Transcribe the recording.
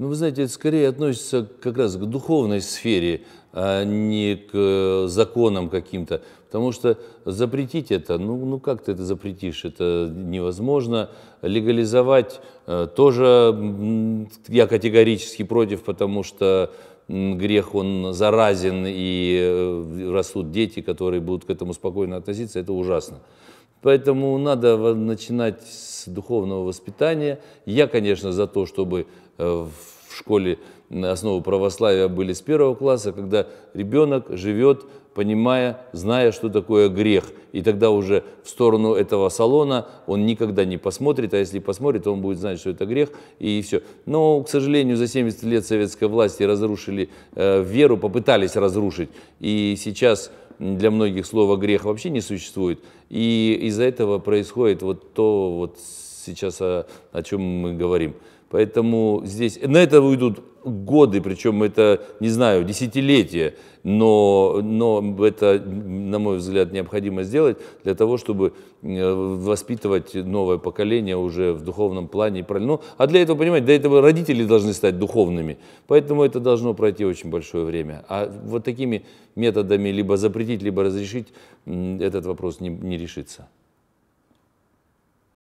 Ну, вы знаете, это скорее относится как раз к духовной сфере, а не к э, законам каким-то. Потому что запретить это, ну, ну как ты это запретишь, это невозможно. Легализовать э, тоже я категорически против, потому что грех, он заразен, и э, растут дети, которые будут к этому спокойно относиться, это ужасно. Поэтому надо начинать с духовного воспитания. Я, конечно, за то, чтобы э, в в школе основы православия были с первого класса, когда ребенок живет, понимая, зная, что такое грех. И тогда уже в сторону этого салона он никогда не посмотрит, а если посмотрит, он будет знать, что это грех, и все. Но, к сожалению, за 70 лет советской власти разрушили э, веру, попытались разрушить. И сейчас для многих слово грех вообще не существует. И из-за этого происходит вот то вот сейчас о, о чем мы говорим. Поэтому здесь на это уйдут годы, причем это, не знаю, десятилетия, но, но это, на мой взгляд, необходимо сделать для того, чтобы э, воспитывать новое поколение уже в духовном плане. Ну, а для этого, понимаете, для этого родители должны стать духовными, поэтому это должно пройти очень большое время. А вот такими методами либо запретить, либо разрешить этот вопрос не, не решится.